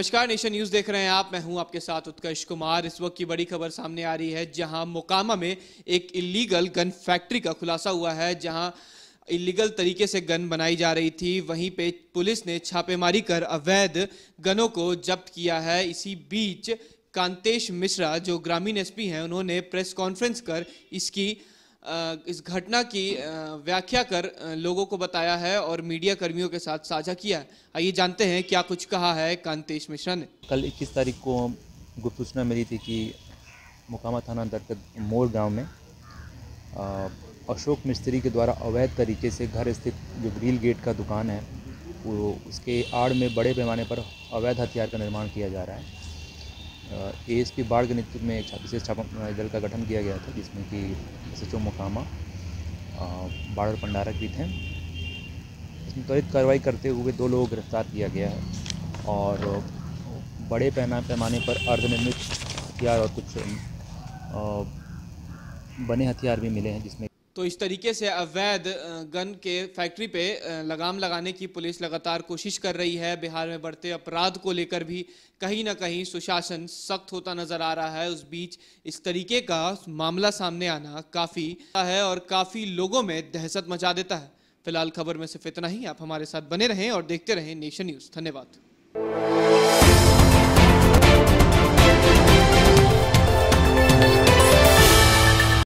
नमस्कार nation news देख रहे हैं आप मैं हूं आपके साथ उत्कर्ष कुमार इस वक्त की बड़ी खबर सामने आ रही है जहां मोकामा में एक इलीगल गन फैक्ट्री का खुलासा हुआ है जहां इलीगल तरीके से गन बनाई जा रही थी वहीं पे पुलिस ने छापेमारी कर अवैध गनों को जब्त किया है इसी बीच कांतेश मिश्रा जो ग्रामीण एसपी हैं उन्होंने प्रेस कॉन्फ्रेंस कर इसकी इस घटना की व्याख्या कर लोगों को बताया है और मीडिया कर्मियों के साथ साझा किया है आइए जानते हैं क्या कुछ कहा है कांतेश मिश्रा ने कल इक्कीस तारीख को गुप्त सूचना मिली थी कि मुकामा थाना अंतर्गत मोर गांव में अशोक मिस्त्री के द्वारा अवैध तरीके से घर स्थित जो ग्रील गेट का दुकान है वो उसके आड़ में बड़े पैमाने पर अवैध हथियार का निर्माण किया जा रहा है ए एस पी बाढ़ के नेतृत्व में एक विशेष दल का गठन किया गया था जिसमें कि एस एच ओ मोकामा बाढ़ पंडारक भंडारक भी थे इसमें त्वरित तो कार्रवाई करते हुए दो लोगों को गिरफ्तार किया गया है और बड़े पैना पैमाने पर अर्धनिर्मित हथियार और कुछ बने हथियार भी मिले हैं जिसमें तो इस तरीके से अवैध गन के फैक्ट्री पे लगाम लगाने की पुलिस लगातार कोशिश कर रही है बिहार में बढ़ते अपराध को लेकर भी कहीं ना कहीं सुशासन सख्त होता नजर आ रहा है उस बीच इस तरीके का मामला सामने आना काफ़ी है और काफ़ी लोगों में दहशत मचा देता है फिलहाल खबर में सिर्फ इतना ही आप हमारे साथ बने रहें और देखते रहें नेशन न्यूज़ धन्यवाद